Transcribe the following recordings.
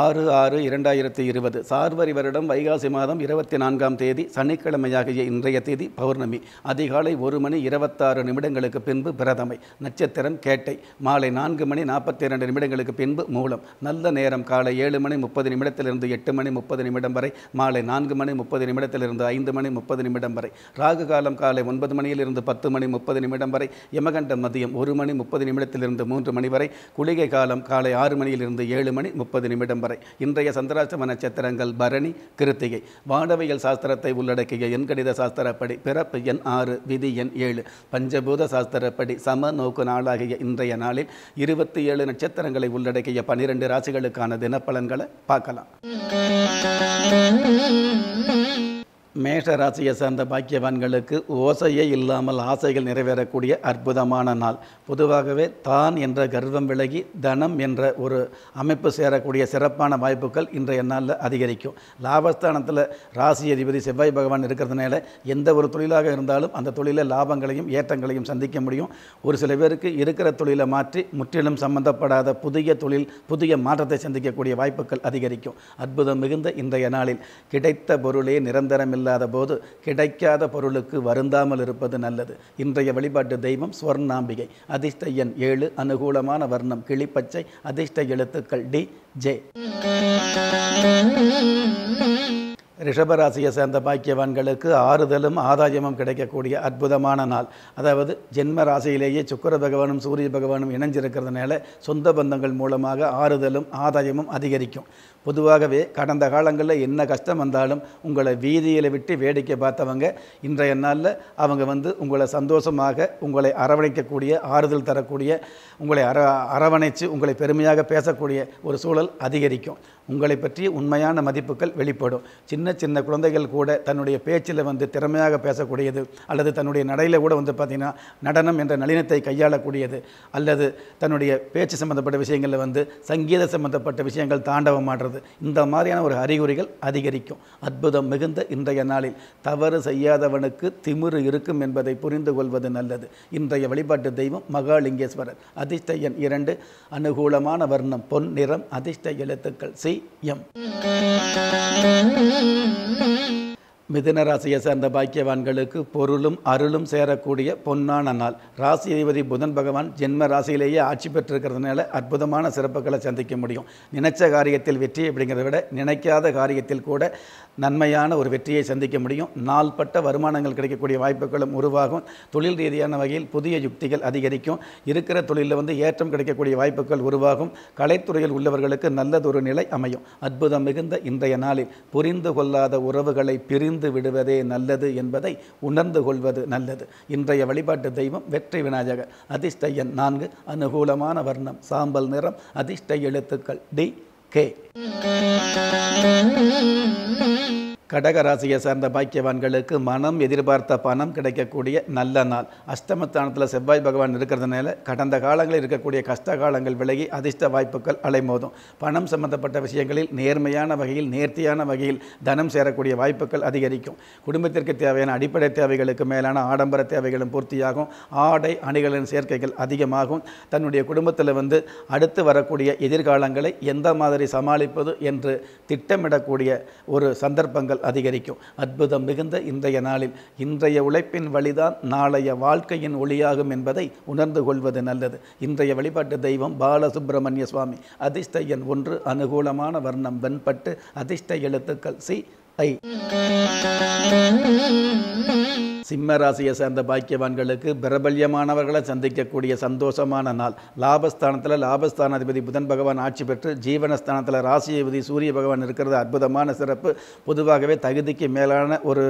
ஆறு ஆறு இரண்டாயிரத்தி இருபது சார்வரி வருடம் வைகாசி மாதம் இருபத்தி நான்காம் தேதி சனிக்கிழமையாகிய இன்றைய தேதி பௌர்ணமி அதிகாலை ஒரு மணி இருபத்தாறு நிமிடங்களுக்கு பின்பு பிரதமை நட்சத்திரம் கேட்டை மாலை நான்கு மணி நாற்பத்தி இரண்டு நிமிடங்களுக்கு பின்பு மூலம் நல்ல நேரம் காலை ஏழு மணி முப்பது நிமிடத்திலிருந்து எட்டு மணி முப்பது நிமிடம் வரை மாலை நான்கு மணி முப்பது நிமிடத்திலிருந்து ஐந்து மணி முப்பது நிமிடம் வரை ராகு காலம் காலை ஒன்பது மணியிலிருந்து பத்து மணி முப்பது நிமிடம் வரை யமகண்டம் மதியம் ஒரு மணி முப்பது நிமிடத்திலிருந்து மூன்று மணி வரை குளிகை காலம் காலை ஆறு மணியிலிருந்து ஏழு மணி முப்பது நிமிடம் பரம்பரை இன்றைய சந்திராஷ்டம நட்சத்திரங்கள் பரணி கிருத்திகை வானவியல் சாஸ்திரத்தை உள்ளடக்கிய எண்கணித சாஸ்திரப்படி பிறப்பு எண் ஆறு விதி எண் ஏழு பஞ்சபூத சாஸ்திரப்படி சம நோக்கு நாளாகிய இன்றைய நாளில் இருபத்தி ஏழு நட்சத்திரங்களை உள்ளடக்கிய பனிரெண்டு ராசிகளுக்கான தினப்பலன்களை பார்க்கலாம் Thank you. மேஷ ராசியை சார்ந்த பாக்கியவான்களுக்கு ஓசையே இல்லாமல் ஆசைகள் நிறைவேறக்கூடிய அற்புதமான நாள் பொதுவாகவே தான் என்ற கர்வம் விலகி தனம் என்ற ஒரு அமைப்பு சேரக்கூடிய சிறப்பான வாய்ப்புகள் இன்றைய நாளில் அதிகரிக்கும் லாபஸ்தானத்தில் ராசி அதிபதி செவ்வாய் பகவான் இருக்கிறதுனால எந்த ஒரு தொழிலாக இருந்தாலும் அந்த தொழிலில் லாபங்களையும் ஏற்றங்களையும் சந்திக்க முடியும் ஒரு சில பேருக்கு இருக்கிற தொழிலை மாற்றி முற்றிலும் சம்பந்தப்படாத புதிய தொழில் புதிய மாற்றத்தை சந்திக்கக்கூடிய வாய்ப்புகள் அதிகரிக்கும் அற்புதம் மிகுந்த இன்றைய நாளில் கிடைத்த பொருளே நிரந்தரமில்லை இல்லாத போது கிடைக்காத பொருளுக்கு வருந்தாமல் இருப்பது நல்லது இன்றைய வழிபாட்டு தெய்வம் ஸ்வர்ணாம்பிகை அதிர்ஷ்ட எண் ஏழு அனுகூலமான வர்ணம் கிளிப்பச்சை அதிர்ஷ்ட எழுத்துக்கள் டி ஜே ரிஷபராசியை சேர்ந்த பாக்கியவான்களுக்கு ஆறுதலும் ஆதாயமும் கிடைக்கக்கூடிய அற்புதமான நாள் அதாவது ஜென்ம ராசியிலேயே சுக்கர பகவானும் சூரிய பகவானும் இணைஞ்சிருக்கிறதுனால சொந்த பந்தங்கள் மூலமாக ஆறுதலும் ஆதாயமும் அதிகரிக்கும் பொதுவாகவே கடந்த காலங்களில் என்ன கஷ்டம் வந்தாலும் உங்களை வீதியில் விட்டு வேடிக்கை பார்த்தவங்க இன்றைய நாளில் அவங்க வந்து உங்களை சந்தோஷமாக உங்களை அரவணைக்கக்கூடிய ஆறுதல் தரக்கூடிய உங்களை அர அரவணைச்சு உங்களை பெருமையாக பேசக்கூடிய ஒரு சூழல் அதிகரிக்கும் உங்களை பற்றிய உண்மையான மதிப்புகள் வெளிப்படும் சின்ன சின்ன குழந்தைகள் கூட தன்னுடைய பேச்சில் வந்து திறமையாக பேசக்கூடியது அல்லது தன்னுடைய நடையில் கூட வந்து பார்த்திங்கன்னா நடனம் என்ற நளினத்தை கையாளக்கூடியது அல்லது தன்னுடைய பேச்சு சம்மந்தப்பட்ட விஷயங்களில் வந்து சங்கீத சம்மந்தப்பட்ட விஷயங்கள் தாண்டவமாடுறது இந்த மாதிரியான ஒரு அறிகுறிகள் அதிகரிக்கும் அற்புதம் மிகுந்த இன்றைய நாளில் தவறு செய்யாதவனுக்கு திமிரு இருக்கும் என்பதை புரிந்து கொள்வது நல்லது இன்றைய வழிபாட்டு தெய்வம் மகாலிங்கேஸ்வரர் அதிர்ஷ்ட எண் இரண்டு அனுகூலமான வர்ணம் பொன் நிறம் அதிர்ஷ்ட எழுத்துக்கள் சி எம் மிதுன ராசியை சேர்ந்த பாக்கியவான்களுக்கு பொருளும் அருளும் சேரக்கூடிய பொன்னான நாள் ராசி அதிபதி புதன் பகவான் ஜென்ம ராசியிலேயே ஆட்சி பெற்றிருக்கிறதுனால அற்புதமான சிறப்புகளை சந்திக்க முடியும் நினைச்ச காரியத்தில் வெற்றி அப்படிங்கிறத விட நினைக்காத காரியத்தில் கூட நன்மையான ஒரு வெற்றியை சந்திக்க முடியும் நாள்பட்ட வருமானங்கள் கிடைக்கக்கூடிய வாய்ப்புகளும் உருவாகும் தொழில் ரீதியான வகையில் புதிய யுக்திகள் அதிகரிக்கும் இருக்கிற தொழிலில் வந்து ஏற்றம் கிடைக்கக்கூடிய வாய்ப்புகள் உருவாகும் கலைத்துறையில் உள்ளவர்களுக்கு நல்லதொரு நிலை அமையும் அற்புதம் மிகுந்த இன்றைய நாளில் புரிந்து கொள்ளாத உறவுகளை பிரிந்து விடுவதே நல்லது என்பதை உணர்ந்து கொள்வது நல்லது இன்றைய வழிபாட்டு தெய்வம் வெற்றி விநாயகர் அதிர்ஷ்ட எண் நான்கு அனுகூலமான வர்ணம் சாம்பல் நிறம் அதிர்ஷ்ட எழுத்துக்கள் டி kệ கடகராசியை சார்ந்த பாக்கியவான்களுக்கு மனம் எதிர்பார்த்த பணம் கிடைக்கக்கூடிய நல்ல நாள் அஷ்டமஸ்தானத்தில் செவ்வாய் பகவான் இருக்கிறதுனால கடந்த காலங்களில் இருக்கக்கூடிய கஷ்ட காலங்கள் விலகி அதிர்ஷ்ட வாய்ப்புகள் அலைமோதும் பணம் சம்பந்தப்பட்ட விஷயங்களில் நேர்மையான வகையில் நேர்த்தியான வகையில் தனம் சேரக்கூடிய வாய்ப்புகள் அதிகரிக்கும் குடும்பத்திற்கு தேவையான அடிப்படை தேவைகளுக்கு மேலான ஆடம்பர தேவைகளும் பூர்த்தியாகும் ஆடை அணிகளின் சேர்க்கைகள் அதிகமாகும் தன்னுடைய குடும்பத்தில் வந்து அடுத்து வரக்கூடிய எதிர்காலங்களை எந்த மாதிரி சமாளிப்பது என்று திட்டமிடக்கூடிய ஒரு சந்தர்ப்பங்கள் உழைப்புகள் அதிகரிக்கும் அற்புதம் மிகுந்த இன்றைய நாளில் இன்றைய உழைப்பின் வழிதான் நாளைய வாழ்க்கையின் ஒளியாகும் என்பதை உணர்ந்து கொள்வது நல்லது இன்றைய வழிபாட்டு தெய்வம் பாலசுப்பிரமணிய சுவாமி அதிர்ஷ்ட எண் ஒன்று அனுகூலமான வர்ணம் வெண்பட்டு அதிர்ஷ்ட எழுத்துக்கள் சி ஐ சிம்ம ராசியை சேர்ந்த பாக்கியவான்களுக்கு பிரபல்யமானவர்களை சந்திக்கக்கூடிய சந்தோஷமான நாள் லாபஸ்தானத்தில் லாபஸ்தான அதிபதி புதன் பகவான் ஆட்சி பெற்று ஜீவனஸ்தானத்தில் ராசியபதி சூரிய பகவான் இருக்கிறது அற்புதமான சிறப்பு பொதுவாகவே தகுதிக்கு மேலான ஒரு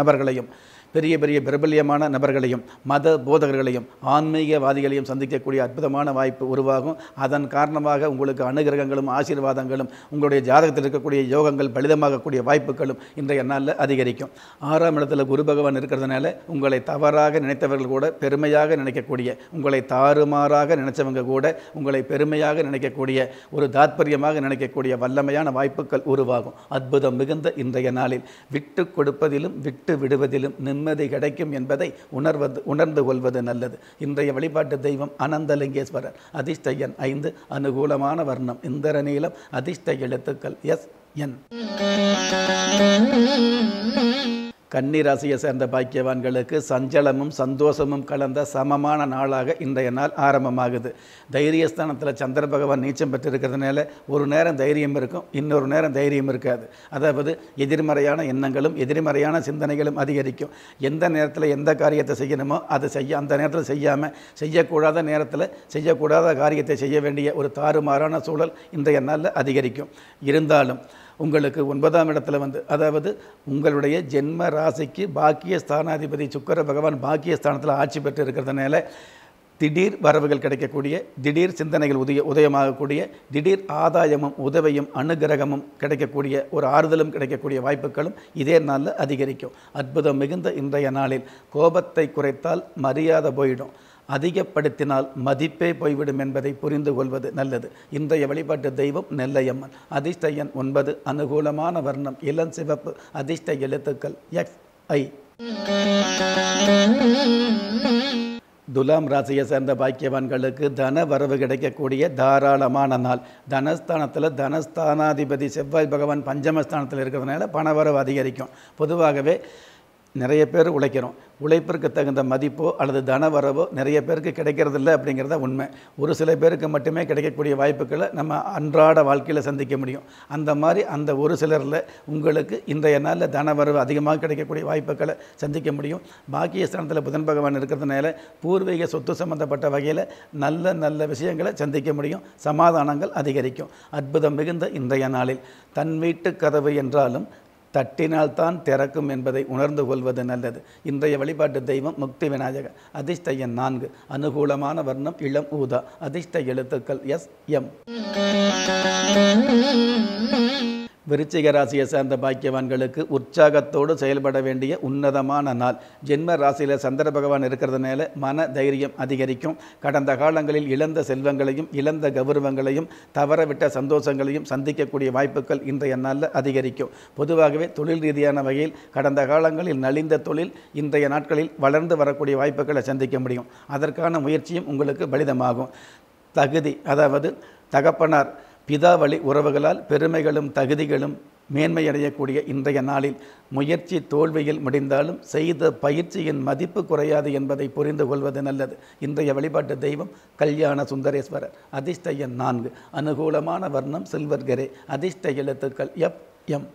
நபர்களையும் பெரிய பெரிய பிரபல்யமான நபர்களையும் மத போதகர்களையும் ஆன்மீகவாதிகளையும் சந்திக்கக்கூடிய அற்புதமான வாய்ப்பு உருவாகும் அதன் காரணமாக உங்களுக்கு அனுகிரகங்களும் ஆசீர்வாதங்களும் உங்களுடைய ஜாதகத்தில் இருக்கக்கூடிய யோகங்கள் பலிதமாகக்கூடிய வாய்ப்புகளும் இன்றைய நாளில் அதிகரிக்கும் ஆறாம் இடத்தில் குரு பகவான் இருக்கிறதுனால அதனால் உங்களை தவறாக நினைத்தவர்கள் கூட பெருமையாக நினைக்கக்கூடிய உங்களை தாறுமாறாக நினைச்சவங்க கூட உங்களை பெருமையாக நினைக்கக்கூடிய ஒரு தாத்பரியமாக நினைக்கக்கூடிய வல்லமையான வாய்ப்புகள் உருவாகும் அற்புதம் மிகுந்த இன்றைய நாளில் விட்டு கொடுப்பதிலும் விட்டு விடுவதிலும் நிம்மதி கிடைக்கும் என்பதை உணர்வது உணர்ந்து கொள்வது நல்லது இன்றைய வழிபாட்டு தெய்வம் அனந்தலிங்கேஸ்வரர் அதிர்ஷ்டயன் ஐந்து அனுகூலமான வர்ணம் இந்திர நீளம் அதிர்ஷ்ட எழுத்துக்கள் எஸ் என் கன்னிராசியை ராசியை சேர்ந்த பாக்கியவான்களுக்கு சஞ்சலமும் சந்தோஷமும் கலந்த சமமான நாளாக இன்றைய நாள் ஆரம்பமாகுது தைரியஸ்தானத்தில் சந்திர பகவான் நீச்சம் பெற்றிருக்கிறதுனால ஒரு நேரம் தைரியம் இருக்கும் இன்னொரு நேரம் தைரியம் இருக்காது அதாவது எதிர்மறையான எண்ணங்களும் எதிர்மறையான சிந்தனைகளும் அதிகரிக்கும் எந்த நேரத்தில் எந்த காரியத்தை செய்யணுமோ அதை செய்ய அந்த நேரத்தில் செய்யாமல் செய்யக்கூடாத நேரத்தில் செய்யக்கூடாத காரியத்தை செய்ய வேண்டிய ஒரு தாறுமாறான சூழல் இன்றைய நாளில் அதிகரிக்கும் இருந்தாலும் உங்களுக்கு ஒன்பதாம் இடத்துல வந்து அதாவது உங்களுடைய ஜென்ம ராசிக்கு பாக்கிய ஸ்தானாதிபதி சுக்கர பகவான் பாக்கிய ஸ்தானத்தில் ஆட்சி பெற்று இருக்கிறதுனால திடீர் வரவுகள் கிடைக்கக்கூடிய திடீர் சிந்தனைகள் உதய உதயமாகக்கூடிய திடீர் ஆதாயமும் உதவியும் அனுகிரகமும் கிடைக்கக்கூடிய ஒரு ஆறுதலும் கிடைக்கக்கூடிய வாய்ப்புகளும் இதே நாளில் அதிகரிக்கும் அற்புதம் மிகுந்த இன்றைய நாளில் கோபத்தை குறைத்தால் மரியாதை போயிடும் அதிகப்படுத்தினால் மதிப்பே போய்விடும் என்பதை புரிந்து கொள்வது நல்லது இன்றைய வழிபாட்டு தெய்வம் நெல்லையம்மன் அதிர்ஷ்ட எண் ஒன்பது அனுகூலமான வர்ணம் இளம் சிவப்பு அதிர்ஷ்ட எழுத்துக்கள் எக்ஸ் ஐ துலாம் ராசியை சேர்ந்த பாக்கியவான்களுக்கு தன வரவு கிடைக்கக்கூடிய தாராளமான நாள் தனஸ்தானத்தில் தனஸ்தானாதிபதி செவ்வாய் பகவான் பஞ்சமஸ்தானத்தில் இருக்கிறதுனால பணவரவு அதிகரிக்கும் பொதுவாகவே நிறைய பேர் உழைக்கிறோம் உழைப்பிற்கு தகுந்த மதிப்போ அல்லது தன வரவோ நிறைய பேருக்கு கிடைக்கிறதில்ல அப்படிங்கிறத உண்மை ஒரு சில பேருக்கு மட்டுமே கிடைக்கக்கூடிய வாய்ப்புகளை நம்ம அன்றாட வாழ்க்கையில் சந்திக்க முடியும் அந்த மாதிரி அந்த ஒரு சிலரில் உங்களுக்கு இன்றைய நாளில் தன வரவு அதிகமாக கிடைக்கக்கூடிய வாய்ப்புகளை சந்திக்க முடியும் பாக்கிய ஸ்தானத்தில் புதன் பகவான் இருக்கிறதுனால பூர்வீக சொத்து சம்மந்தப்பட்ட வகையில் நல்ல நல்ல விஷயங்களை சந்திக்க முடியும் சமாதானங்கள் அதிகரிக்கும் அற்புதம் மிகுந்த இன்றைய நாளில் தன் வீட்டு கதவு என்றாலும் தட்டினால்தான் திறக்கும் என்பதை உணர்ந்து கொள்வது நல்லது இன்றைய வழிபாட்டு தெய்வம் முக்தி விநாயகர் அதிர்ஷ்ட எண் நான்கு அனுகூலமான வர்ணம் இளம் ஊதா அதிர்ஷ்ட எழுத்துக்கள் எஸ் எம் விருச்சிக ராசியை சேர்ந்த பாக்கியவான்களுக்கு உற்சாகத்தோடு செயல்பட வேண்டிய உன்னதமான நாள் ஜென்ம ராசியில் சந்திர பகவான் இருக்கிறதுனால மன தைரியம் அதிகரிக்கும் கடந்த காலங்களில் இழந்த செல்வங்களையும் இழந்த கௌரவங்களையும் தவறவிட்ட சந்தோஷங்களையும் சந்திக்கக்கூடிய வாய்ப்புகள் இன்றைய நாளில் அதிகரிக்கும் பொதுவாகவே தொழில் ரீதியான வகையில் கடந்த காலங்களில் நலிந்த தொழில் இன்றைய நாட்களில் வளர்ந்து வரக்கூடிய வாய்ப்புகளை சந்திக்க முடியும் அதற்கான முயற்சியும் உங்களுக்கு பலிதமாகும் தகுதி அதாவது தகப்பனார் பிதாவளி உறவுகளால் பெருமைகளும் தகுதிகளும் மேன்மையடையக்கூடிய இன்றைய நாளில் முயற்சி தோல்வியில் முடிந்தாலும் செய்த பயிற்சியின் மதிப்பு குறையாது என்பதை புரிந்து கொள்வது நல்லது இன்றைய வழிபாட்டு தெய்வம் கல்யாண சுந்தரேஸ்வரர் அதிர்ஷ்ட எண் நான்கு அனுகூலமான வர்ணம் சில்வர் கரே அதிர்ஷ்ட எழுத்துக்கள் எப் எம்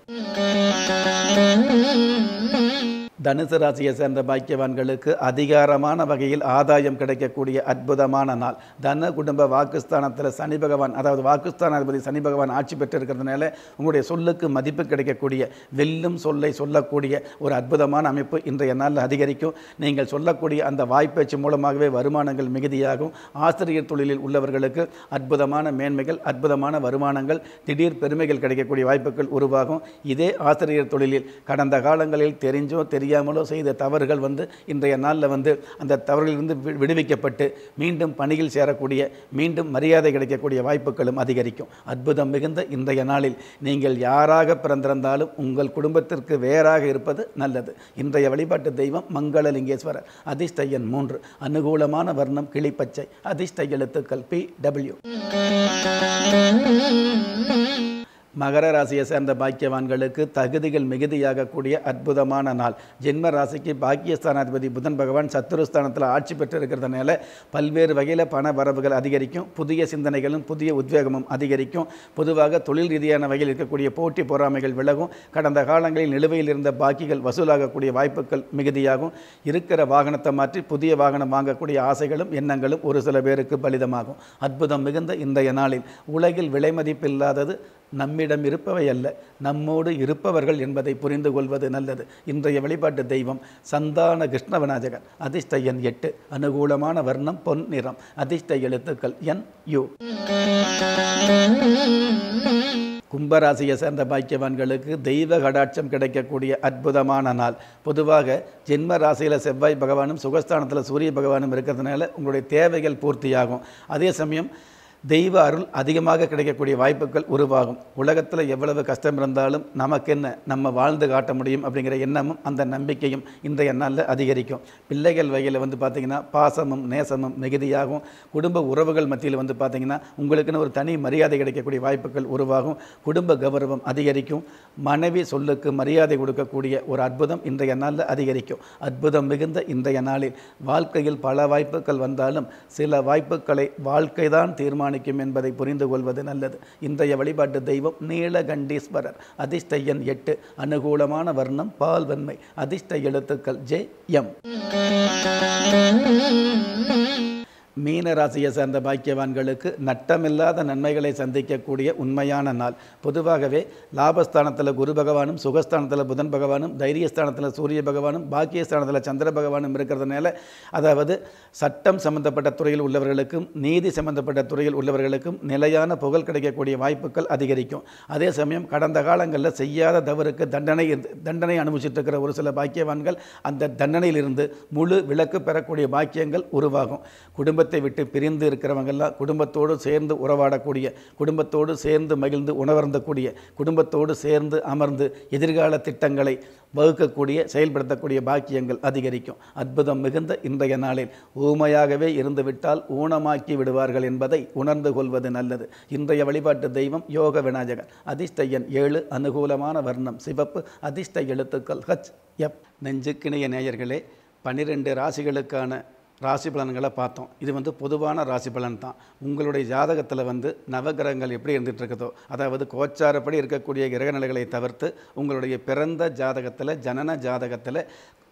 தனுசு ராசியை சேர்ந்த பாக்கியவான்களுக்கு அதிகாரமான வகையில் ஆதாயம் கிடைக்கக்கூடிய அற்புதமான நாள் தன குடும்ப வாக்குஸ்தானத்தில் சனி பகவான் அதாவது அதிபதி சனி பகவான் ஆட்சி பெற்றிருக்கிறதுனால உங்களுடைய சொல்லுக்கு மதிப்பு கிடைக்கக்கூடிய வெல்லும் சொல்லை சொல்லக்கூடிய ஒரு அற்புதமான அமைப்பு இன்றைய நாளில் அதிகரிக்கும் நீங்கள் சொல்லக்கூடிய அந்த வாய்ப்பேச்சு மூலமாகவே வருமானங்கள் மிகுதியாகும் ஆசிரியர் தொழிலில் உள்ளவர்களுக்கு அற்புதமான மேன்மைகள் அற்புதமான வருமானங்கள் திடீர் பெருமைகள் கிடைக்கக்கூடிய வாய்ப்புகள் உருவாகும் இதே ஆசிரியர் தொழிலில் கடந்த காலங்களில் தெரிஞ்சோ தெரிய தெரியாமலோ செய்த தவறுகள் வந்து இன்றைய நாளில் வந்து அந்த தவறுகளிலிருந்து விடுவிக்கப்பட்டு மீண்டும் பணியில் சேரக்கூடிய மீண்டும் மரியாதை கிடைக்கக்கூடிய வாய்ப்புகளும் அதிகரிக்கும் அற்புதம் மிகுந்த இன்றைய நாளில் நீங்கள் யாராக பிறந்திருந்தாலும் உங்கள் குடும்பத்திற்கு வேறாக இருப்பது நல்லது இன்றைய வழிபாட்டு தெய்வம் மங்களலிங்கேஸ்வரர் அதிர்ஷ்ட மூன்று அனுகூலமான வர்ணம் கிளிப்பச்சை அதிர்ஷ்ட எழுத்துக்கள் பி டபிள்யூ மகர ராசியை சேர்ந்த பாக்கியவான்களுக்கு தகுதிகள் மிகுதியாக கூடிய அற்புதமான நாள் ஜென்ம ராசிக்கு பாக்கியஸ்தானாதிபதி புதன் பகவான் சத்துருஸ்தானத்தில் ஆட்சி பெற்றிருக்கிறதுனால பல்வேறு வகையில் பண வரவுகள் அதிகரிக்கும் புதிய சிந்தனைகளும் புதிய உத்வேகமும் அதிகரிக்கும் பொதுவாக தொழில் ரீதியான வகையில் இருக்கக்கூடிய போட்டி பொறாமைகள் விலகும் கடந்த காலங்களில் நிலுவையில் இருந்த பாக்கிகள் வசூலாகக்கூடிய வாய்ப்புகள் மிகுதியாகும் இருக்கிற வாகனத்தை மாற்றி புதிய வாகனம் வாங்கக்கூடிய ஆசைகளும் எண்ணங்களும் ஒரு சில பேருக்கு பலிதமாகும் அற்புதம் மிகுந்த இன்றைய நாளில் உலகில் விலைமதிப்பில்லாதது நம்மிடம் நம்மிடம் இருப்பவை அல்ல நம்மோடு இருப்பவர்கள் என்பதை புரிந்து கொள்வது நல்லது இன்றைய வழிபாட்டு தெய்வம் சந்தான கிருஷ்ணவனாஜகன் அதிர்ஷ்ட எண் எட்டு அனுகூலமான வர்ணம் பொன் நிறம் அதிர்ஷ்ட எழுத்துக்கள் என் யு கும்பராசியை சேர்ந்த பாக்கியவான்களுக்கு தெய்வ கடாட்சம் கிடைக்கக்கூடிய அற்புதமான நாள் பொதுவாக ஜென்ம ராசியில் செவ்வாய் பகவானும் சுகஸ்தானத்தில் சூரிய பகவானும் இருக்கிறதுனால உங்களுடைய தேவைகள் பூர்த்தியாகும் அதே சமயம் தெய்வ அருள் அதிகமாக கிடைக்கக்கூடிய வாய்ப்புகள் உருவாகும் உலகத்தில் எவ்வளவு கஷ்டம் இருந்தாலும் நமக்கு என்ன நம்ம வாழ்ந்து காட்ட முடியும் அப்படிங்கிற எண்ணமும் அந்த நம்பிக்கையும் இன்றைய நாளில் அதிகரிக்கும் பிள்ளைகள் வகையில் வந்து பார்த்திங்கன்னா பாசமும் நேசமும் மிகுதியாகும் குடும்ப உறவுகள் மத்தியில் வந்து பார்த்திங்கன்னா உங்களுக்குன்னு ஒரு தனி மரியாதை கிடைக்கக்கூடிய வாய்ப்புகள் உருவாகும் குடும்ப கௌரவம் அதிகரிக்கும் மனைவி சொல்லுக்கு மரியாதை கொடுக்கக்கூடிய ஒரு அற்புதம் இன்றைய நாளில் அதிகரிக்கும் அற்புதம் மிகுந்த இன்றைய நாளில் வாழ்க்கையில் பல வாய்ப்புகள் வந்தாலும் சில வாய்ப்புகளை வாழ்க்கை தான் தீர்மானம் தீர்மானிக்கும் என்பதை புரிந்து கொள்வது நல்லது இன்றைய வழிபாட்டு தெய்வம் நீலகண்டீஸ்வரர் அதிர்ஷ்ட எண் எட்டு அனுகூலமான வர்ணம் பால்வன்மை அதிர்ஷ்ட எழுத்துக்கள் ஜே எம் மீன ராசியை சார்ந்த பாக்கியவான்களுக்கு நட்டமில்லாத நன்மைகளை சந்திக்கக்கூடிய உண்மையான நாள் பொதுவாகவே லாபஸ்தானத்தில் குரு பகவானும் சுகஸ்தானத்தில் புதன் பகவானும் தைரியஸ்தானத்தில் சூரிய பகவானும் பாக்கியஸ்தானத்தில் சந்திர பகவானும் இருக்கிறதுனால அதாவது சட்டம் சம்பந்தப்பட்ட துறையில் உள்ளவர்களுக்கும் நீதி சம்பந்தப்பட்ட துறையில் உள்ளவர்களுக்கும் நிலையான புகழ் கிடைக்கக்கூடிய வாய்ப்புகள் அதிகரிக்கும் அதே சமயம் கடந்த காலங்களில் செய்யாத தவறுக்கு தண்டனை தண்டனை அனுபவிச்சுட்டு இருக்கிற ஒரு சில பாக்கியவான்கள் அந்த தண்டனையிலிருந்து முழு விளக்கு பெறக்கூடிய பாக்கியங்கள் உருவாகும் குடும்பத்தில் குடும்பத்தை விட்டு பிரிந்து இருக்கிறவங்கெல்லாம் குடும்பத்தோடு சேர்ந்து உறவாடக்கூடிய குடும்பத்தோடு சேர்ந்து மகிழ்ந்து உணவருந்தக்கூடிய குடும்பத்தோடு சேர்ந்து அமர்ந்து எதிர்கால திட்டங்களை வகுக்கக்கூடிய செயல்படுத்தக்கூடிய பாக்கியங்கள் அதிகரிக்கும் அற்புதம் மிகுந்த இன்றைய நாளில் ஊமையாகவே இருந்துவிட்டால் ஊனமாக்கி விடுவார்கள் என்பதை உணர்ந்து கொள்வது நல்லது இன்றைய வழிபாட்டு தெய்வம் யோக விநாயகர் அதிர்ஷ்டையன் ஏழு அனுகூலமான வர்ணம் சிவப்பு அதிர்ஷ்ட எழுத்துக்கள் ஹச் எப் நெஞ்சுக்கிணைய நேயர்களே பனிரெண்டு ராசிகளுக்கான ராசி பலன்களை பார்த்தோம் இது வந்து பொதுவான ராசி பலன் தான் உங்களுடைய ஜாதகத்தில் வந்து நவகிரகங்கள் எப்படி இருந்துகிட்டு இருக்குதோ அதாவது கோச்சாரப்படி இருக்கக்கூடிய கிரகநிலைகளை தவிர்த்து உங்களுடைய பிறந்த ஜாதகத்தில் ஜனன ஜாதகத்தில்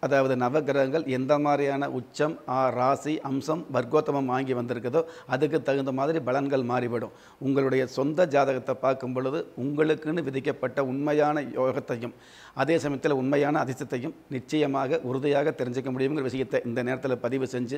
அதாவது நவகிரகங்கள் எந்த மாதிரியான உச்சம் ஆ ராசி அம்சம் வர்க்கோத்தமம் வாங்கி வந்திருக்குதோ அதுக்கு தகுந்த மாதிரி பலன்கள் மாறிவிடும் உங்களுடைய சொந்த ஜாதகத்தை பார்க்கும் பொழுது உங்களுக்குன்னு விதிக்கப்பட்ட உண்மையான யோகத்தையும் அதே சமயத்தில் உண்மையான அதிர்ஷ்டத்தையும் நிச்சயமாக உறுதியாக தெரிஞ்சுக்க முடியுங்கிற விஷயத்தை இந்த நேரத்தில் பதிவு செஞ்சு